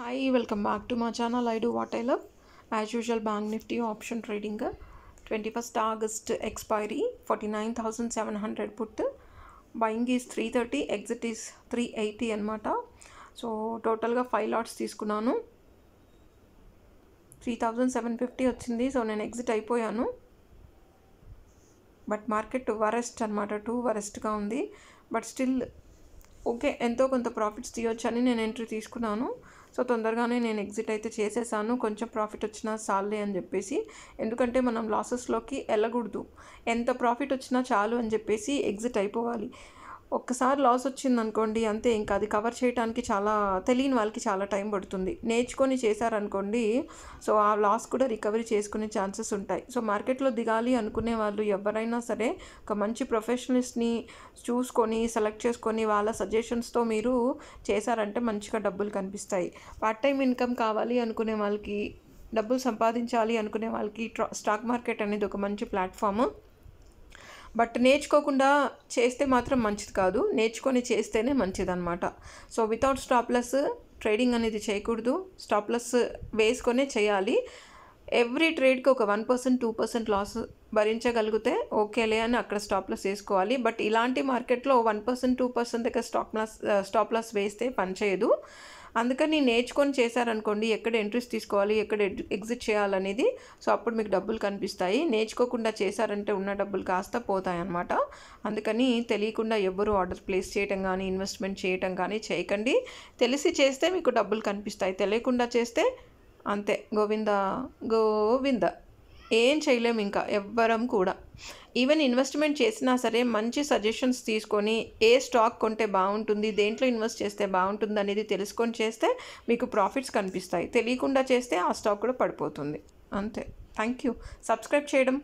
hi welcome back to మా channel I do what I love as usual Bank Nifty option trading twenty first August expiry forty nine thousand seven hundred put buying is three thirty exit is three eighty అనమాట so టోటల్గా five lots తీసుకున్నాను three thousand seven fifty వచ్చింది so నేను exit అయిపోయాను but market worst అనమాట too వరెస్ట్గా ఉంది but still okay ఎంతో కొంత ప్రాఫిట్స్ తీయొచ్చని నేను ఎంట్రీ తీసుకున్నాను సో తొందరగానే నేను ఎగ్జిట్ అయితే చేసేసాను కొంచెం ప్రాఫిట్ వచ్చినా చాలే అని చెప్పేసి ఎందుకంటే మనం లాసెస్లోకి వెళ్ళకూడదు ఎంత ప్రాఫిట్ వచ్చినా చాలు అని చెప్పేసి ఎగ్జిట్ అయిపోవాలి ఒక్కసారి లాస్ వచ్చింది అనుకోండి అంతే ఇంకా అది కవర్ చేయడానికి చాలా తెలియని వాళ్ళకి చాలా టైం పడుతుంది నేర్చుకొని చేశారనుకోండి సో ఆ లాస్ కూడా రికవరీ చేసుకునే ఛాన్సెస్ ఉంటాయి సో మార్కెట్లో దిగాలి అనుకునే వాళ్ళు ఎవరైనా సరే ఒక మంచి ప్రొఫెషనలిస్ట్ని చూసుకొని సెలెక్ట్ చేసుకొని వాళ్ళ సజెషన్స్తో మీరు చేశారంటే మంచిగా డబ్బులు కనిపిస్తాయి పార్ట్ టైం ఇన్కమ్ కావాలి అనుకునే వాళ్ళకి డబ్బులు సంపాదించాలి అనుకునే వాళ్ళకి స్టాక్ మార్కెట్ అనేది ఒక మంచి ప్లాట్ఫామ్ బట్ నేర్చుకోకుండా చేస్తే మాత్రం మంచిది కాదు నేర్చుకొని చేస్తేనే అనమాట సో వితౌట్ స్టాప్లెస్ ట్రేడింగ్ అనేది చేయకూడదు స్టాప్లెస్ వేసుకొనే చేయాలి ఎవ్రీ ట్రేడ్కి ఒక one percent two percent loss భరించగలిగితే ఓకేలే అని అక్కడ స్టాప్ లాస్ వేసుకోవాలి బట్ ఇలాంటి మార్కెట్లో వన్ పర్సెంట్ టూ పర్సెంట్ దగ్గర స్టాప్ లాస్ స్టాప్ లాస్ వేస్తే పనిచేయదు అందుకని నేర్చుకొని చేశారనుకోండి ఎక్కడ ఎంట్రీస్ తీసుకోవాలి ఎక్కడ ఎగ్జిట్ చేయాలనేది సో అప్పుడు మీకు డబ్బులు కనిపిస్తాయి నేర్చుకోకుండా చేశారంటే ఉన్న డబ్బులు కాస్త పోతాయన్నమాట అందుకని తెలియకుండా ఎవరు ఆర్డర్ ప్లేస్ చేయటం కానీ ఇన్వెస్ట్మెంట్ చేయటం కానీ చేయకండి తెలిసి చేస్తే మీకు డబ్బులు కనిపిస్తాయి తెలియకుండా చేస్తే అంతే గోవింద గోవింద ఏం చేయలేము ఇంకా ఎవ్వరం కూడా ఈవెన్ ఇన్వెస్ట్మెంట్ చేసినా సరే మంచి సజెషన్స్ తీసుకొని ఏ స్టాక్ కొంటే బాగుంటుంది దేంట్లో ఇన్వెస్ట్ చేస్తే బాగుంటుంది అనేది తెలుసుకొని చేస్తే మీకు ప్రాఫిట్స్ కనిపిస్తాయి తెలియకుండా చేస్తే ఆ స్టాక్ కూడా పడిపోతుంది అంతే థ్యాంక్ యూ సబ్స్క్రైబ్ చేయడం